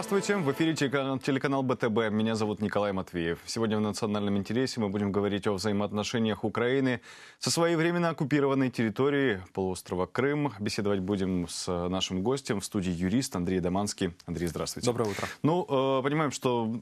Здравствуйте, в эфире телеканал, БТБ. Меня зовут Николай Матвеев. Сегодня в «Национальном интересе» мы будем говорить о взаимоотношениях Украины со своей временно оккупированной территорией полуострова Крым. Беседовать будем с нашим гостем в студии юрист Андрей Доманский. Андрей, здравствуйте. Доброе утро. Ну, э, понимаем, что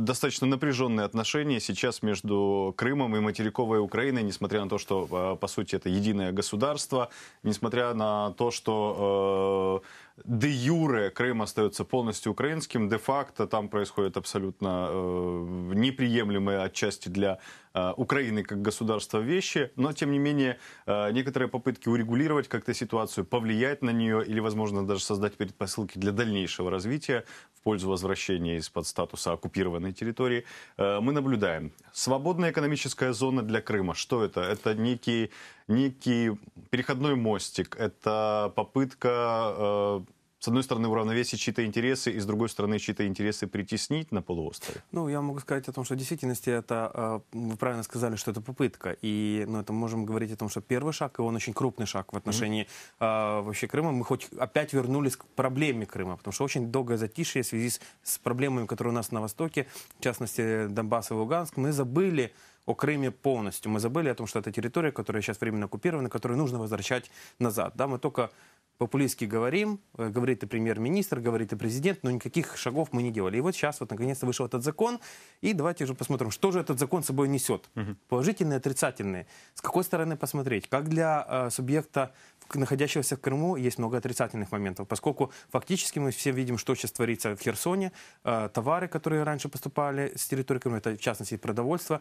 достаточно напряженные отношения сейчас между Крымом и материковой Украиной, несмотря на то, что, э, по сути, это единое государство, несмотря на то, что э, де юре Крым остается полностью украинским, де-факто там происходит абсолютно э, неприемлемые отчасти для э, Украины как государства вещи, но тем не менее э, некоторые попытки урегулировать как-то ситуацию, повлиять на нее или, возможно, даже создать предпосылки для дальнейшего развития в пользу возвращения из-под статуса оккупированной территории, э, мы наблюдаем. Свободная экономическая зона для Крыма, что это? Это некий некий переходной мостик, это попытка э, с одной стороны, уравновесить чьи-то интересы, и с другой стороны, чьи-то интересы притеснить на полуострове? Ну, я могу сказать о том, что в действительности это, э, вы правильно сказали, что это попытка. И ну, это можем говорить о том, что первый шаг, и он очень крупный шаг в отношении mm-hmm. э, вообще Крыма. Мы хоть опять вернулись к проблеме Крыма, потому что очень долгое затишье в связи с, с проблемами, которые у нас на Востоке, в частности Донбасс и Луганск, мы забыли о Крыме полностью. Мы забыли о том, что это территория, которая сейчас временно оккупирована, которую нужно возвращать назад. Да, мы только популистски говорим, э, говорит и премьер-министр, говорит и президент, но никаких шагов мы не делали. И вот сейчас вот наконец-то вышел этот закон, и давайте же посмотрим, что же этот закон собой несет. Угу. Положительные, отрицательные. С какой стороны посмотреть? Как для э, субъекта, находящегося в Крыму, есть много отрицательных моментов, поскольку фактически мы все видим, что сейчас творится в Херсоне. Э, товары, которые раньше поступали с территории Крыма, это в частности продовольство,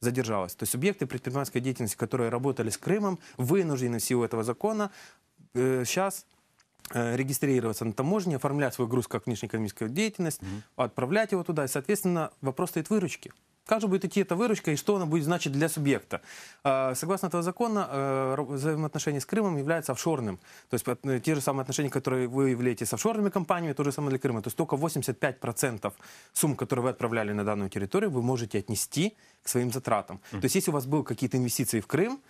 задержалась. То есть субъекты предпринимательской деятельности, которые работали с Крымом, вынуждены в силу этого закона э, сейчас э, регистрироваться на таможне, оформлять свой груз как внешнеэкономическую деятельность, mm-hmm. отправлять его туда, и, соответственно, вопрос стоит выручки. Как же будет идти эта выручка и что она будет значить для субъекта? А, согласно этого закона, э, взаимоотношения с Крымом являются офшорным. То есть э, те же самые отношения, которые вы являете с офшорными компаниями, то же самое для Крыма. То есть только 85% сумм, которые вы отправляли на данную территорию, вы можете отнести к своим затратам. То есть если у вас были какие-то инвестиции в Крым,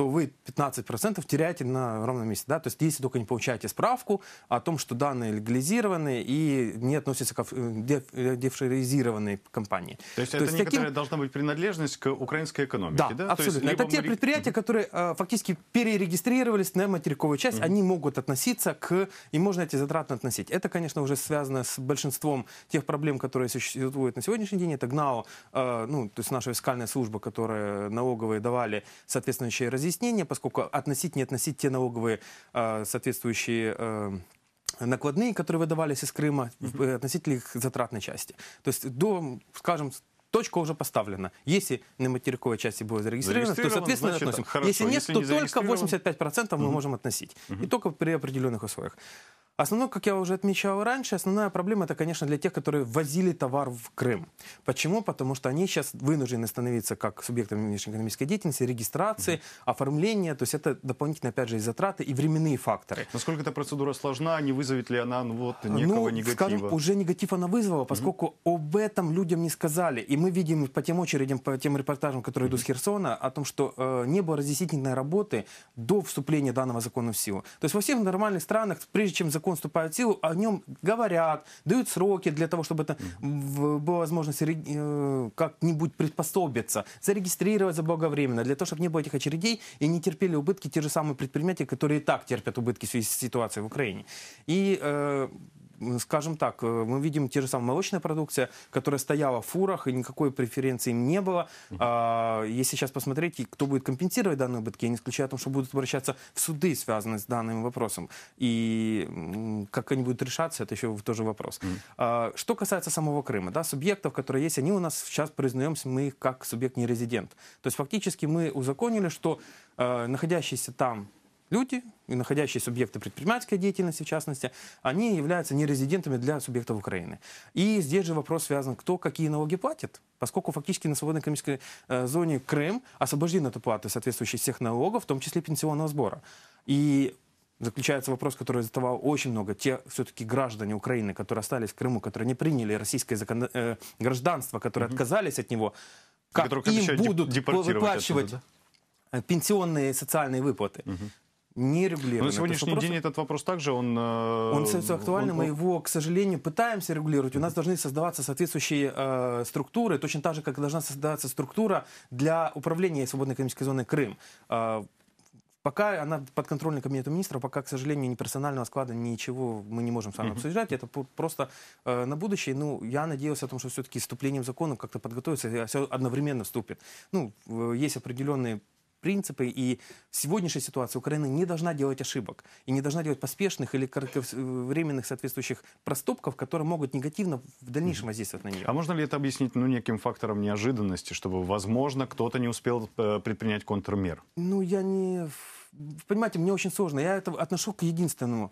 то вы 15% теряете на ровном месте. Да? То есть если только не получаете справку о том, что данные легализированы и не относятся к э, э, дефшеризированной компании. То есть то это есть некоторая таким... должна быть принадлежность к украинской экономике? Да, да? абсолютно. Есть, это либо... те предприятия, которые э, фактически перерегистрировались на материковую часть, mm-hmm. они могут относиться к... И можно эти затраты относить. Это, конечно, уже связано с большинством тех проблем, которые существуют на сегодняшний день. Это ГНАО, э, ну, то есть наша фискальная служба, которая налоговые давали соответствующие разъяснения разъяснение, поскольку относить, не относить те налоговые а, соответствующие э, накладные, которые выдавались из Крыма, mm-hmm. Э, относительно их затратной части. То есть до, скажем, точка уже поставлена. Если на материковой части было зарегистрировано, то, соответственно, значит, относим. Хорошо. Если нет, если то не только 85% мы можем относить. Угу. И только при определенных условиях. Основное, как я уже отмечал раньше, основная проблема это, конечно, для тех, которые возили товар в Крым. Почему? Потому что они сейчас вынуждены становиться как субъектами внешнеэкономической деятельности, регистрации, угу. оформления. То есть это дополнительные, опять же, и затраты, и временные факторы. Насколько эта процедура сложна, не вызовет ли она ну, вот, ну, некого ну, негатива? Скажем, уже негатив она вызвала, поскольку угу. об этом людям не сказали. И мы видим по тем очередям, по тем репортажам, которые угу. идут с Херсона, о том, что э, не было разъяснительной работы до вступления данного закона в силу. То есть во всех нормальных странах, прежде чем закон закон вступает в силу, о нем говорят, дают сроки для того, чтобы это была возможность э, как-нибудь приспособиться, зарегистрировать заблаговременно, для того, чтобы не было этих очередей и не терпели убытки те же самые предприятия, которые и так терпят убытки в связи с ситуацией в Украине. И э, скажем так, э, мы видим те же самые молочная продукция, которая стояла в фурах, и никакой преференции им не было. А, если сейчас посмотреть, кто будет компенсировать данные убытки, я не исключаю о том, что будут обращаться в суды, связанные с данным вопросом. И как они будут решаться, это еще тоже вопрос. А, что касается самого Крыма, да, субъектов, которые есть, они у нас сейчас признаемся, мы их как субъект-нерезидент. То есть фактически мы узаконили, что э, находящийся там люди, и находящие субъекты предпринимательской деятельности, в частности, они являются нерезидентами для субъектов Украины. И здесь же вопрос связан, кто какие налоги платит, поскольку фактически на свободной экономической э, зоне Крым освобожден от уплаты соответствующих всех налогов, в том числе пенсионного сбора. И заключается вопрос, который задавал очень много те все-таки граждане Украины, которые остались в Крыму, которые не приняли российское закон... э, гражданство, которые угу. отказались от него, как им будут выплачивать да? пенсионные и социальные выплаты. Угу не регулируем. Но ну, на сегодняшний это вопрос... день этот вопрос также, он... Э, он становится актуальным, он... мы его, к сожалению, пытаемся регулировать. У нас должны создаваться соответствующие э, структуры, точно так же, как должна создаваться структура для управления свободной экономической зоной Крым. Э, Пока она под контролем кабинету министра, пока, к сожалению, ни персонального склада, ничего мы не можем с вами обсуждать. Это просто э, на будущее. Ну, я надеялся о том, что все-таки с вступлением закона как-то подготовится, и все одновременно вступит. Ну, э, есть определенные принципы, и в сегодняшней ситуации Украина не должна делать ошибок и не должна делать поспешных или э, временных соответствующих проступков, которые могут негативно в дальнейшем воздействовать на нее. А можно ли это объяснить ну, неким фактором неожиданности, чтобы, возможно, кто-то не успел э, предпринять контрмер? Ну, я не... Понимаете, мне очень сложно. Я это отношу к единственному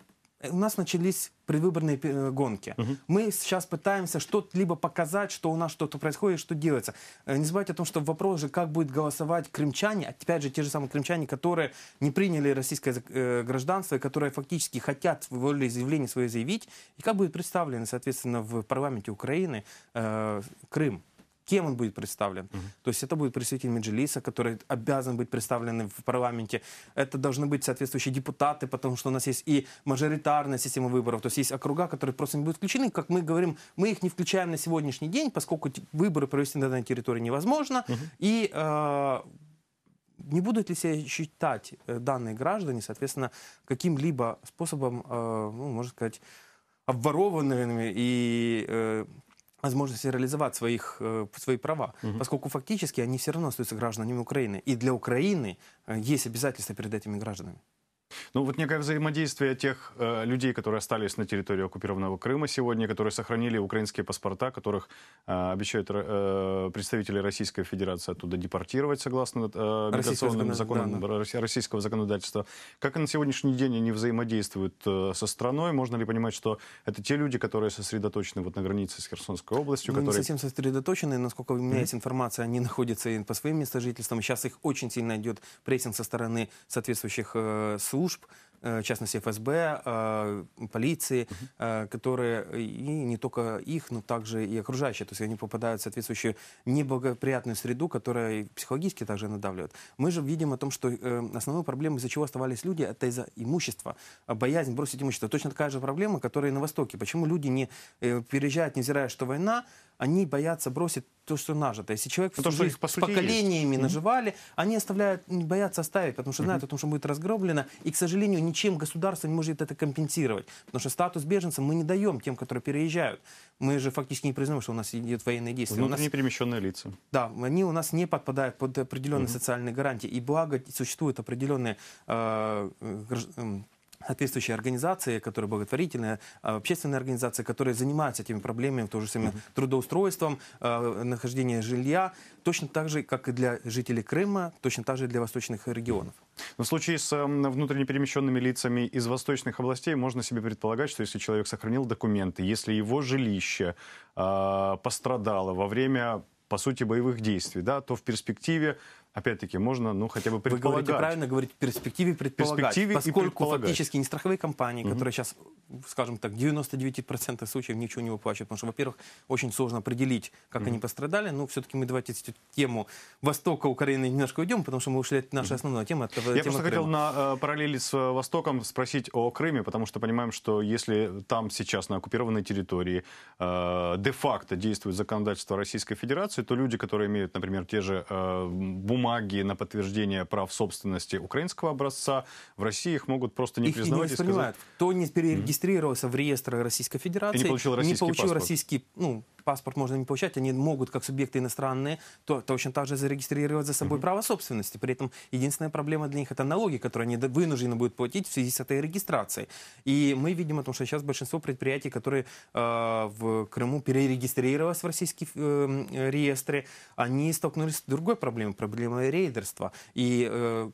у нас начались предвыборные э, гонки. Угу. Мы сейчас пытаемся что-либо то показать, что у нас что-то происходит, что делается. Э, не забывайте о том, что вопрос же, как будет голосовать крымчане, а опять же, те же самые крымчане, которые не приняли российское э, гражданство, и которые фактически хотят в волеизъявлении свое заявить, и как будет представлен, соответственно, в парламенте Украины э, Крым кем он будет представлен. Угу. То есть это будет представитель Меджилиса, который обязан быть представлен в парламенте. Это должны быть соответствующие депутаты, потому что у нас есть и мажоритарная система выборов, то есть есть округа, которые просто не будут включены. Как мы говорим, мы их не включаем на сегодняшний день, поскольку выборы провести на данной территории невозможно. Угу. И э, не будут ли себя считать э, данные граждане, соответственно, каким-либо способом, э, ну, можно сказать, обворованными и э, возможности реализовать своих, э, свои права, угу. поскольку фактически они все равно остаются гражданами Украины. И для Украины э, есть обязательства перед этими гражданами. Ну вот некое взаимодействие тех э, людей, которые остались на территории оккупированного Крыма сегодня, которые сохранили украинские паспорта, которых э, обещают э, представители Российской Федерации оттуда депортировать согласно э, миграционным законам да, да. российского законодательства. Как на сегодняшний день они взаимодействуют э, со страной? Можно ли понимать, что это те люди, которые сосредоточены вот на границе с Херсонской областью? Ну, которые... Не совсем сосредоточены, насколько у меня mm-hmm. есть информация, они находятся и по своим местожительствам. Сейчас их очень сильно идет прессинг со стороны соответствующих э, служб USP, Э, в частности ФСБ, э, полиции, э, которые и не только их, но также и окружающие. То есть они попадают в соответствующую неблагоприятную среду, которая психологически также надавливает. Мы же видим о том, что основной проблемой, из-за чего оставались люди, это из-за имущества. А боязнь бросить имущество. Точно такая же проблема, которая и на Востоке. Почему люди не переезжают, невзирая, что война, они боятся бросить то, что нажито. Если человек потому всю их, по сути, поколениями есть. наживали, они оставляют, боятся оставить, потому что знают mm-hmm. о том, что будет разграблено, и, к сожалению, ничем государство не может это компенсировать. Потому что статус беженца мы не даем тем, которые переезжают. Мы же фактически не признаем, что у нас идет военные действия. Внутренне нас... перемещенные лица. Да, они у нас не подпадают под определенные угу. социальные гарантии. И благо существуют определенные э, э, соответствующие организации, которые благотворительные, а, общественные организации, которые занимаются этими проблемами, тоже самим mm-hmm. трудоустройством, а, нахождение жилья, точно так же, как и для жителей Крыма, точно так же и для восточных регионов. в случае с эм, внутренне перемещенными лицами из восточных областей можно себе предполагать, что если человек сохранил документы, если его жилище э, пострадало во время по сути, боевых действий, да, то в перспективе опять-таки, можно, ну, хотя бы предполагать. Вы говорите правильно, говорите в перспективе предполагать. Перспективе поскольку и предполагать. фактически не страховые компании, угу. которые сейчас, скажем так, в 99% случаев ничего не выплачивают, потому что, во-первых, очень сложно определить, как угу. они пострадали, но ну, все-таки мы давайте эту тему Востока Украины немножко уйдем, потому что мы ушли от нашей основной темы. От, Я тема просто Крыма. хотел на э, параллели с э, Востоком спросить о Крыме, потому что понимаем, что если там сейчас на оккупированной территории э, де-факто действует законодательство Российской Федерации, то люди, которые имеют, например, те же э, бумаги, бумаги на подтверждение прав собственности украинского образца, в России их могут просто не их признавать не и сказать... Кто не перерегистрировался mm-hmm. в реестр Российской Федерации, и не получил российский, не получил паспорт. российский ну, паспорт можно не получать, они могут, как субъекты иностранные, то, точно так же зарегистрировать за собой mm право собственности. При этом единственная проблема для них это налоги, которые они вынуждены будут платить в связи с этой регистрацией. И мы видим о том, что сейчас большинство предприятий, которые э, в Крыму перерегистрировались в российские э, реестры, они столкнулись с другой проблемой, проблемой рейдерства. И э,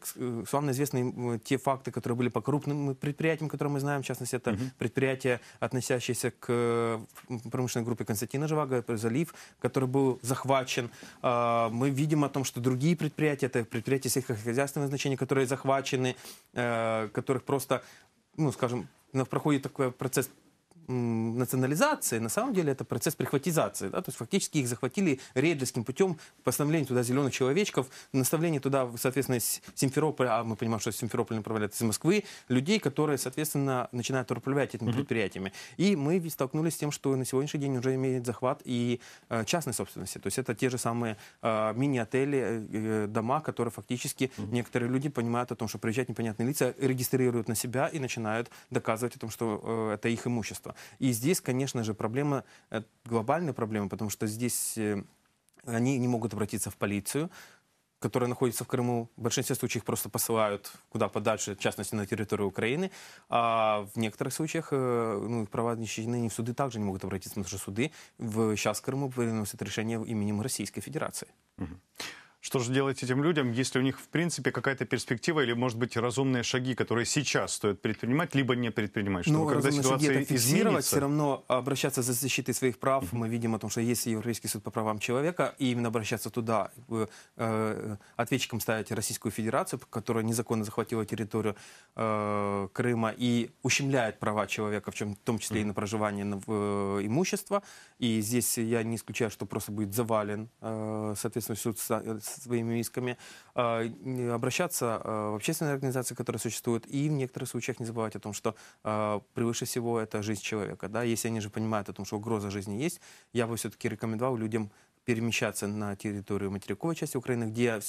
славно э, известны те факты, которые были по крупным предприятиям, которые мы знаем, в частности, это mm предприятия, относящиеся к промышленной группе Константина Живаго залив, который был захвачен. А, мы видим о том, что другие предприятия, это предприятия сельскохозяйственного значения, которые захвачены, э, которых просто, ну, скажем, ну, проходит такой процесс национализации, на самом деле это процесс прихватизации. Да? То есть фактически их захватили рейдерским путем поставления туда зеленых человечков, наставление туда, соответственно, из Симферополя, а мы понимаем, что Симферополь направляет из Москвы, людей, которые, соответственно, начинают управлять этими mm-hmm. предприятиями. И мы столкнулись с тем, что на сегодняшний день уже имеет захват и э, частной собственности. То есть это те же самые э, мини-отели, э, э дома, которые фактически mm-hmm. некоторые люди понимают о том, что приезжают непонятные лица, регистрируют на себя и начинают доказывать о том, что э, это их имущество. И здесь, конечно же, проблема, э, глобальная проблема, потому что здесь э, они не могут обратиться в полицию, которая находится в Крыму, в большинстве случаев их просто посылают куда подальше, в частности, на территорию Украины. А в некоторых случаях э, ну, права не в суды также не могут обратиться, потому что суды в, сейчас в Крыму выносят решение именем Российской Федерации. Угу. Что же делать этим людям, если у них, в принципе, какая-то перспектива или, может быть, разумные шаги, которые сейчас стоит предпринимать, либо не предпринимать? Чтобы ну, когда ситуация изменится... все равно обращаться за защитой своих прав. Mm-hmm. Мы видим о том, что есть Европейский суд по правам человека, и именно обращаться туда, э, ответчиком ставить Российскую Федерацию, которая незаконно захватила территорию э, Крыма и ущемляет права человека, в, чем, в том числе mm-hmm. и на проживание на, э, имущества. И здесь я не исключаю, что просто будет завален, э, соответственно, суд своими исками, а, обращаться а, в общественные организации, которые существуют, и в некоторых случаях не забывать о том, что а, превыше всего это жизнь человека. Да? Если они же понимают о том, что угроза жизни есть, я бы все-таки рекомендовал людям перемещаться на территорию материковой части Украины, где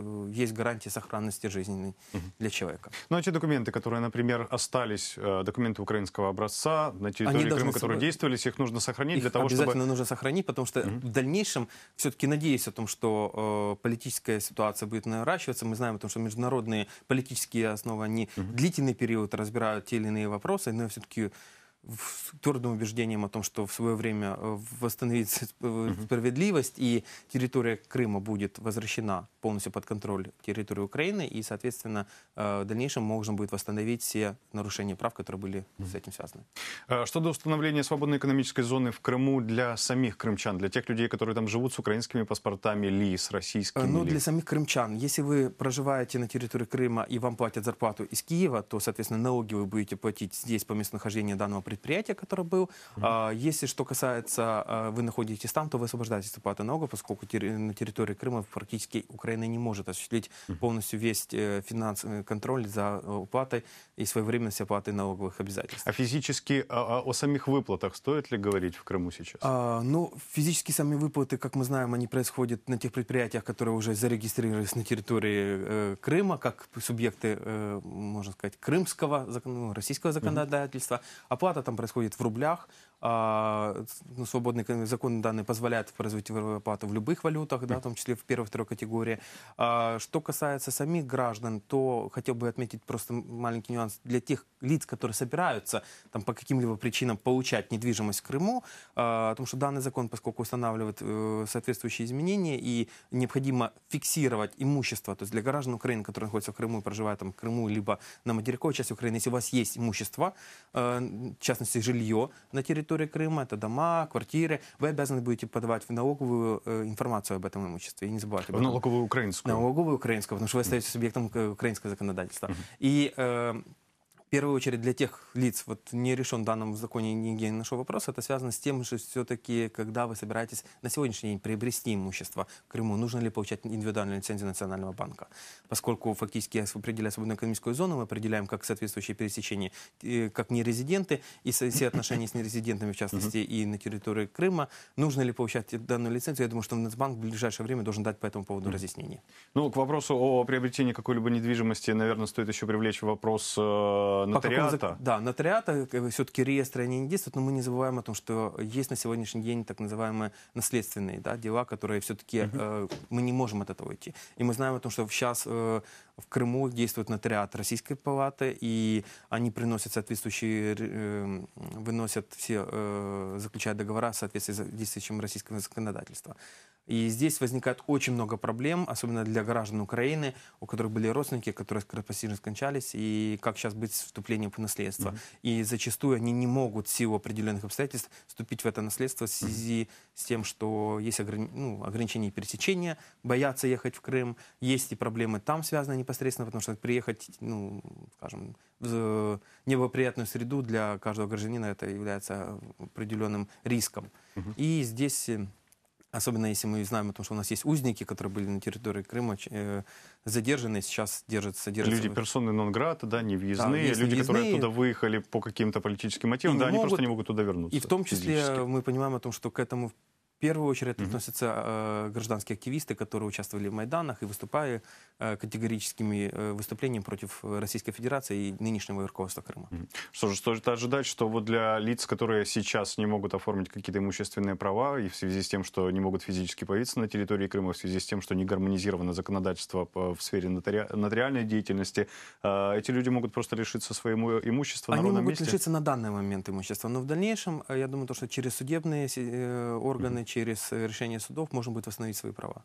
Э, есть гарантия сохранности жизненной угу. для человека. Ну а те документы, которые, например, остались, э, документы украинского образца на территории Они Крыма, которые собой... действовались, их нужно сохранить их для того, обязательно чтобы... обязательно нужно сохранить, потому что угу. в дальнейшем, все-таки надеясь о том, что э, политическая ситуация будет наращиваться, мы знаем о том, что международные политические основы, они угу. длительный период разбирают те или иные вопросы, но все-таки в твердым убеждением о том, что в свое время э, восстановится э, справедливость, и территория Крыма будет возвращена полностью под контроль территории Украины, и, соответственно, э, в дальнейшем можно будет восстановить все нарушения прав, которые были с этим связаны. Что до установления свободной экономической зоны в Крыму для самих крымчан, для тех людей, которые там живут с украинскими паспортами ли, с российскими? Ну, для самих крымчан. Если вы проживаете на территории Крыма и вам платят зарплату из Киева, то, соответственно, налоги вы будете платить здесь по местонахождению данного предприятия, которое был. Mm-hmm. Если что касается, а, вы находитесь там, то вы освобождаетесь от уплаты налогов, поскольку на территории Крыма практически Украина не может осуществить mm-hmm. полностью весь э, финансовый э, контроль за э, уплатой и своевременность оплаты налоговых обязательств. А физически о, а, о самих выплатах стоит ли говорить в Крыму сейчас? А, ну, физически сами выплаты, как мы знаем, они происходят на тех предприятиях, которые уже зарегистрировались на территории э, Крыма, как субъекты, э, можно сказать, крымского, ну, российского законодательства. Mm-hmm. Оплата там происходит в рублях, а, ну, свободный закон данный позволяет производить выплату в любых валютах, да, в том числе в первой-второй категории. А, что касается самих граждан, то хотел бы отметить просто маленький нюанс. Для тех лиц, которые собираются там, по каким-либо причинам получать недвижимость в Крыму, а, о том, что данный закон, поскольку устанавливает э, соответствующие изменения и необходимо фиксировать имущество, то есть для граждан Украины, которые находятся в Крыму и проживают там, в Крыму, либо на материковой части Украины, если у вас есть имущество, э, в частности жилье на территории, территории Крыма, это дома, квартиры. Вы обязаны будете подавать в налоговую информацию е, об этом имуществе. И не забывайте об этом. В налоговую украинскую. Налоговую украинскую, потому что вы остаетесь субъектом е, украинского законодательства. Uh -huh. И е, э, В первую очередь для тех лиц, вот не решен в данном законе нигде нашел вопрос, это связано с тем, что все-таки, когда вы собираетесь на сегодняшний день приобрести имущество в Крыму, нужно ли получать индивидуальную лицензию Национального банка? Поскольку фактически определяя свободную экономическую зону, мы определяем как соответствующее пересечения, э, как нерезиденты и все отношения с нерезидентами, в частности, и на территории Крыма. Нужно ли получать данную лицензию? Я думаю, что Нацбанк в ближайшее время должен дать по этому поводу разъяснение. Ну, к вопросу о приобретении какой-либо недвижимости, наверное, стоит еще привлечь вопрос э, нотариата. Да, нотариата, все-таки реестры они не действуют, но мы не забываем о том, что есть на сегодняшний день так называемые наследственные да, дела, которые все-таки угу. э, мы не можем от этого уйти. И мы знаем о том, что сейчас э, в Крыму действует нотариат Российской палаты, и они приносят соответствующие, э, выносят все, э, заключают договора в соответствии с действующим российским законодательством. И здесь возникает очень много проблем, особенно для граждан Украины, у которых были родственники, которые скоропостижно скончались, и как сейчас быть с вступлением в наследство? Mm-hmm. И зачастую они не могут в силу определенных обстоятельств вступить в это наследство в связи mm-hmm. с тем, что есть ограни- ну, ограничения пересечения, боятся ехать в Крым, есть и проблемы там связаны непосредственно, потому что приехать, ну, скажем, в неблагоприятную среду для каждого гражданина это является определенным риском. Mm-hmm. И здесь э, Особенно если мы знаем о том, что у нас есть узники, которые были на территории Крыма, э, задержаны, сейчас держатся, держатся. Люди персоны нон-грата, да, не въездные, да, люди, въездные, которые оттуда выехали по каким-то политическим мотивам, ну, да, могут, они просто не могут туда вернуться. И в том числе физически. мы понимаем о том, что к этому первую очередь угу. относятся э, гражданские активисты, которые участвовали в Майданах и выступали э, категорическими э, выступлениями против Российской Федерации и нынешнего руководства Крыма. Угу. Что же, стоит ожидать, что вот для лиц, которые сейчас не могут оформить какие-то имущественные права и в связи с тем, что не могут физически появиться на территории Крыма, в связи с тем, что не гармонизировано законодательство в сфере нотари... нотариальной деятельности, э, эти люди могут просто лишиться своему имущества Они на ровном могут месте? лишиться на данный момент имущества, но в дальнейшем, э, я думаю, то, что через судебные э, органы, через решение судов можно будет восстановить свои права.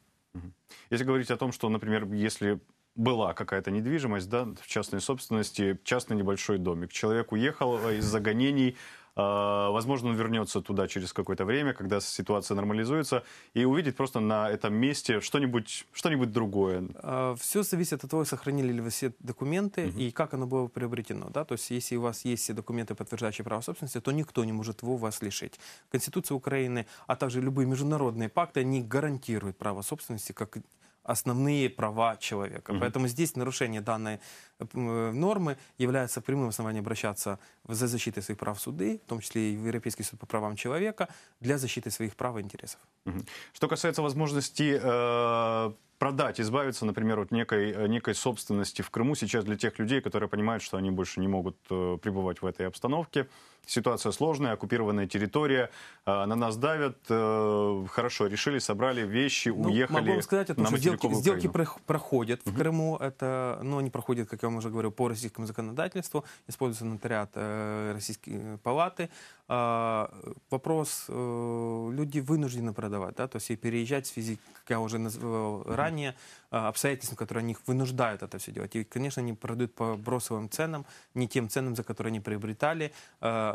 Если говорить о том, что, например, если была какая-то недвижимость, да, в частной собственности, частный небольшой домик. Человек уехал а, из загонений, а, возможно, он вернется туда через какое-то время, когда ситуация нормализуется, и увидит просто на этом месте что-нибудь что другое. А, все зависит от того, сохранили ли вы все документы угу. и как оно было приобретено. Да? То есть, если у вас есть все документы, подтверждающие право собственности, то никто не может его у вас лишить. Конституция Украины, а также любые международные пакты, они гарантируют право собственности как основные права человека. Угу. Поэтому здесь нарушение данной э, э, нормы является прямым основанием обращаться за защитой своих прав в суды, в том числе и в Европейский суд по правам человека, для защиты своих прав и интересов. Угу. Что касается возможности э продать, избавиться, например, от некой, э, некой собственности в Крыму сейчас для тех людей, которые понимают, что они больше не могут э, пребывать в этой обстановке. Ситуация сложная, оккупированная территория, а, на нас давят. Э, хорошо, решили, собрали вещи, ну, уехали. Могу вам сказать, это, что сделки, сделки проходят в угу. Крыму, это, но они проходят, как я вам уже говорил, по российскому законодательству, используется нотариат э, российской э, палаты. А, вопрос, э, люди вынуждены продавать, да, то есть и переезжать в связи, как я уже называл угу. ранее, а, обстоятельствам, которые они вынуждают это все делать. И, конечно, они продают по бросовым ценам, не тем ценам, за которые они приобретали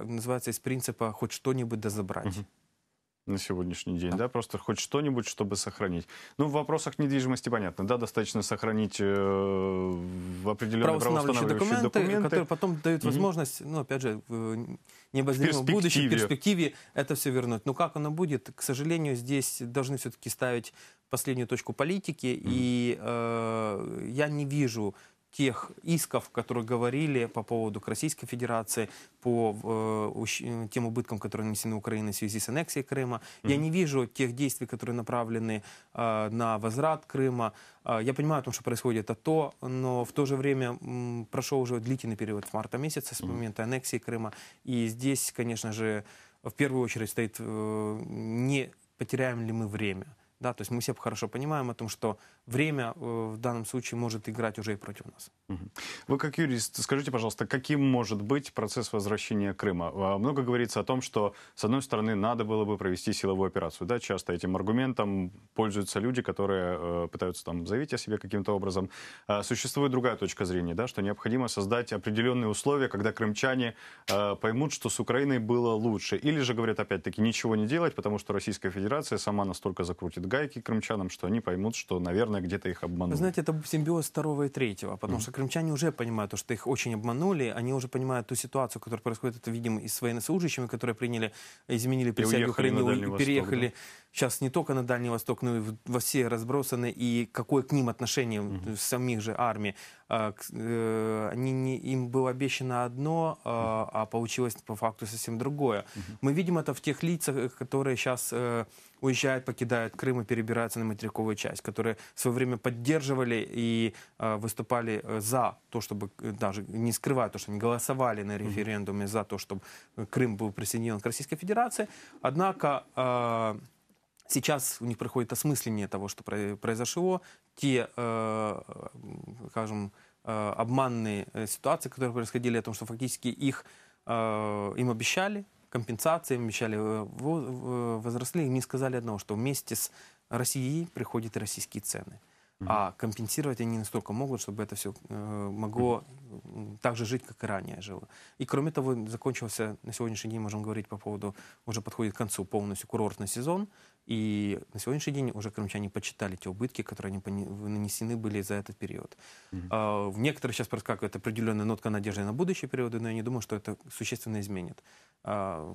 называется, из принципа «хоть что-нибудь да забрать». Угу на сегодняшний день, да. да, просто хоть что-нибудь, чтобы сохранить. Ну, в вопросах недвижимости понятно, да, достаточно сохранить э, определенные правоустанавливающие документы, документы, которые потом дают возможность, mm ну, опять же, в необозримом будущем, в перспективе это все вернуть. Но как оно будет, к сожалению, здесь должны все-таки ставить последнюю точку политики, mm и э, я не вижу тех исков, которые говорили по поводу к Российской Федерации, по э, э тем убыткам, которые нанесены Украине в связи с аннексией Крыма. Mm-hmm. Я не вижу тех действий, которые направлены э, на возврат Крыма. Э, я понимаю о том, что происходит АТО, но в то же время м, прошел уже длительный период с марта месяца, с момента аннексии Крыма. И здесь, конечно же, в первую очередь стоит, э, не потеряем ли мы время. Да, то есть мы все хорошо понимаем о том, что время э, в данном случае может играть уже и против нас. Вы как юрист, скажите, пожалуйста, каким может быть процесс возвращения Крыма? А, много говорится о том, что, с одной стороны, надо было бы провести силовую операцию. Да, часто этим аргументом пользуются люди, которые э, пытаются там заявить о себе каким-то образом. А существует другая точка зрения, да, что необходимо создать определенные условия, когда крымчане э, поймут, что с Украиной было лучше. Или же говорят, опять-таки, ничего не делать, потому что Российская Федерация сама настолько закрутит гайки крымчанам, что они поймут, что, наверное, а где-то их обманули. Вы знаете, это симбиоз второго и третьего, потому mm что крымчане уже понимают, что их очень обманули, они уже понимают ту ситуацию, которая происходит, это видимо и с военнослужащими, которые приняли, изменили присягу Украины, переехали. Восток, да? сейчас не только на Дальний Восток, но и во все разбросаны, и какое к ним отношение Mm -hmm. самих же армии. А, э, они, не, им было обещано одно, а, а получилось по факту совсем другое. Mm -hmm. Мы видим это в тех лицах, э, которые сейчас э, уезжают, покидают Крым и перебираются на материковую часть, которые в свое время поддерживали и а, выступали за то, чтобы, даже не скрывая то, что они голосовали на референдуме за то, чтобы Крым был присоединен к Российской Федерации. Однако Сейчас у них проходит осмысление того, что произошло, те, э, скажем, э, обманные э, ситуации, которые происходили, о том, что фактически их, им обещали компенсации, им обещали возросли, им не сказали одного, что вместе с Россией приходят российские цены. А компенсировать они настолько могут, чтобы это все могло так же жить, как и ранее жило. И кроме того, закончился на сегодняшний день, можем говорить по поводу, уже подходит к концу полностью курортный сезон. И на сегодняшний день уже крымчане почитали те убытки, которые они нанесены были за этот период. Mm-hmm. в некоторых сейчас проскакивает определенная нотка надежды на будущие периоды, но я не думаю, что это существенно изменит. А,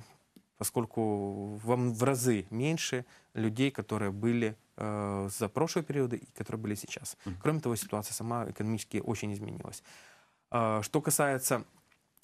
поскольку вам в разы меньше людей, которые были э, за прошлые периоды и которые были сейчас. Mm-hmm. Кроме того, ситуация сама экономически очень изменилась. А, что касается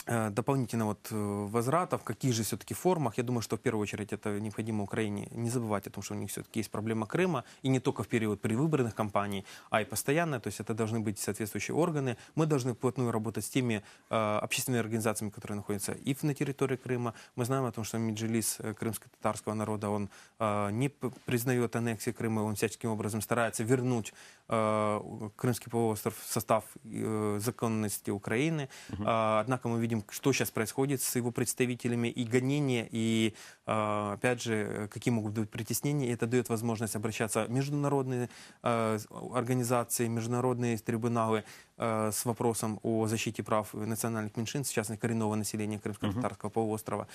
Э, дополнительно вот э, возвратов, в каких же все-таки формах. Я думаю, что в первую очередь это необходимо Украине не забывать о том, что у них все-таки есть проблема Крыма, и не только в период привыборных кампаний, а и постоянно, то есть это должны быть соответствующие органы. Мы должны плотно работать с теми э, общественными организациями, которые находятся и на территории Крыма. Мы знаем о том, что Меджилис э, крымско-татарского народа, он э, не признает аннексии Крыма, он всяческим образом старается вернуть э, Крымский полуостров в состав э, законности Украины. Э, однако мы видим видим, что сейчас происходит с его представителями, и гонения, и, а, опять же, какие могут быть притеснения. это дает возможность обращаться в международные а, организации, международные трибуналы а, с вопросом о защите прав национальных меньшинств, в частности, коренного населения Крымского татарского uh полуострова.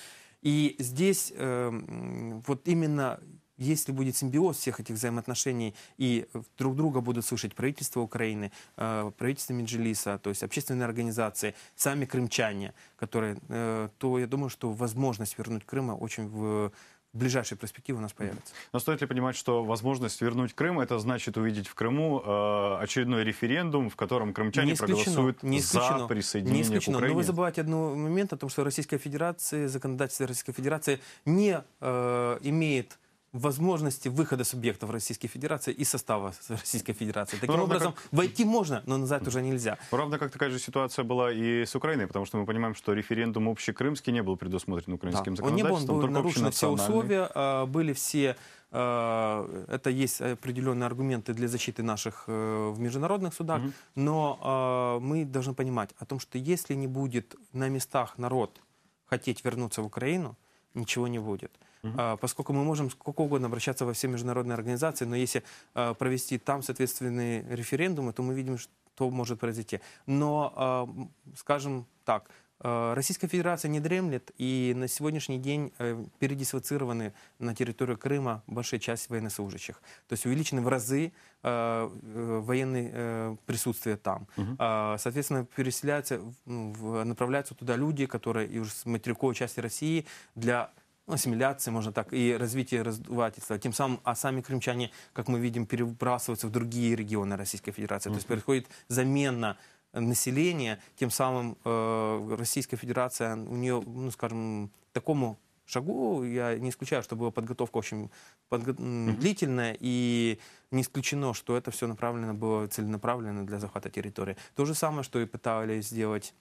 И здесь эм, вот именно если будет симбиоз всех этих взаимоотношений, и э, друг друга будут слышать правительство Украины, э, правительство Меджилиса, то есть общественные организации, сами крымчане, которые, э, то я думаю, что возможность вернуть Крыма очень в в ближайшей перспективе у нас появится. Но стоит ли понимать, что возможность вернуть Крым, это значит увидеть в Крыму э, очередной референдум, в котором крымчане не проголосуют не исключено, за присоединение не исключено. к Украине? Но вы забываете один момент о том, что Российская Федерация, законодательство Российской Федерации не э, имеет возможности выхода субъектов Российской Федерации и состава Российской Федерации. Таким ну, образом, как... войти можно, но назад уже нельзя. Ровно как такая же ситуация была и с Украиной, потому что мы понимаем, что референдум общекрымский не был предусмотрен украинским да. законодательством. Он не был, он был нарушены все условия, а, были все... А, это есть определенные аргументы для защиты наших э, в международных судах, угу. но а, мы должны понимать о том, что если не будет на местах народ хотеть вернуться в Украину, ничего не будет угу. поскольку мы можем сколько угодно обращаться во все международные организации, но если а, провести там соответственные референдумы, то мы видим, что может произойти. Но, а, скажем так, Российская Федерация не дремлет, и на сегодняшний день э, передислоцированы на территорию Крыма большая часть военнослужащих. То есть увеличены в разы э, военные э, присутствие там. Угу. Соответственно, переселяются, направляются туда люди, которые из материковой части России для ну, ассимиляции, можно так, и развитие раздувательства. Тем самым, а сами крымчане, как мы видим, перебрасываются в другие регионы Российской Федерации. Mm-hmm. То есть происходит замена населения, тем самым э, Российская Федерация, у нее, ну, скажем, такому шагу, я не исключаю, что была подготовка очень подго- mm-hmm. длительная, и не исключено, что это все направлено было целенаправленно для захвата территории. То же самое, что и пытались сделать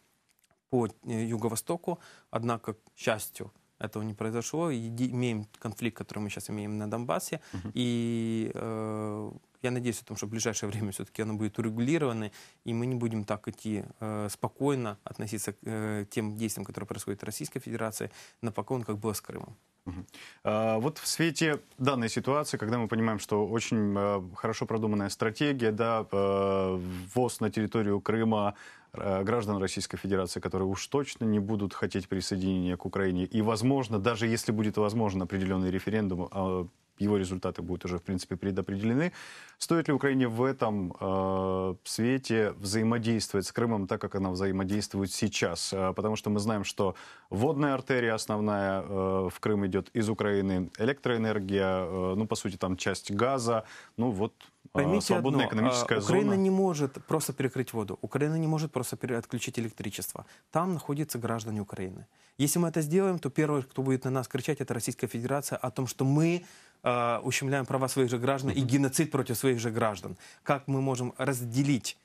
по э, юго-востоку, однако, к счастью, этого не произошло. Имеем конфликт, который мы сейчас имеем на Донбассе. Угу. И э, я надеюсь о том, что в ближайшее время все-таки оно будет урегулировано, и мы не будем так идти э, спокойно относиться к э, тем действиям, которые происходят в Российской Федерации, на поклон, как было с Крымом. А, вот в свете данной ситуации, когда мы понимаем, что очень э, хорошо продуманная стратегия, да, э, ввоз на территорию Крыма, Э, граждан Российской Федерации, которые уж точно не будут хотеть присоединения к Украине. И, возможно, даже если будет возможен определенный референдум, а, его результаты будут уже, в принципе, предопределены. Стоит ли Украине в этом э, свете взаимодействовать с Крымом так, как она взаимодействует сейчас? Э, потому что мы знаем, что водная артерия основная э, в Крым идет из Украины, электроэнергия, э, ну, по сути, там часть газа, ну, вот а, Поймите свободная одно, экономическая а, Украина зона. не может просто перекрыть воду, Украина не может просто отключить электричество. Там находятся граждане Украины. Если мы это сделаем, то первое, кто будет на нас кричать, это Российская Федерация о том, что мы э, ущемляем права своих же граждан mm-hmm. и геноцид против своих же граждан. Как мы можем разделить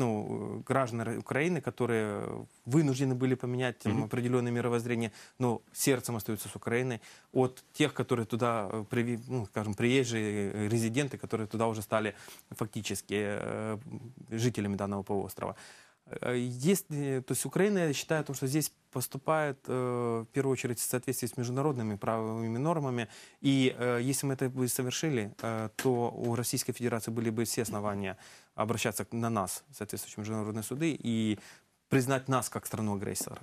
ну, э, граждан Украины, которые вынуждены были поменять там, определенное мировоззрение, но сердцем остаются с Украиной, от тех, которые туда, э, ну, скажем, приезжие резиденты, которые туда уже стали фактически э, жителями данного полуострова. Э, есть, э, то есть Украина считает, что здесь поступает э, в первую очередь в соответствии с международными правовыми нормами. И если мы это бы совершили, то у Российской Федерации были бы все основания обращаться на нас, соответствующие международные суды, и признать нас как страну агрессора.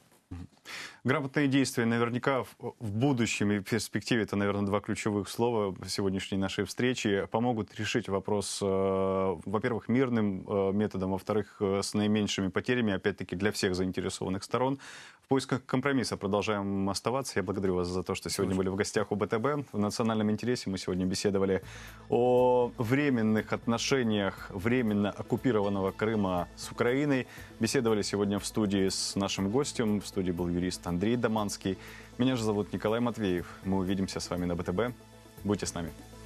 Грамотные действия наверняка в, в будущем и в перспективе, это, наверное, два ключевых слова сегодняшней нашей встречи, помогут решить вопрос, э, во-первых, мирным э, методом, во-вторых, э, с наименьшими потерями, опять-таки, для всех заинтересованных сторон. В поисках компромисса продолжаем оставаться. Я благодарю вас за то, что сегодня Очень. были в гостях у БТБ. В национальном интересе мы сегодня беседовали о временных отношениях временно оккупированного Крыма с Украиной. Беседовали сегодня в студии с нашим гостем, в студии студии был юрист Андрей Доманский. Меня же зовут Николай Матвеев. Мы увидимся с вами на БТБ. Будьте с нами.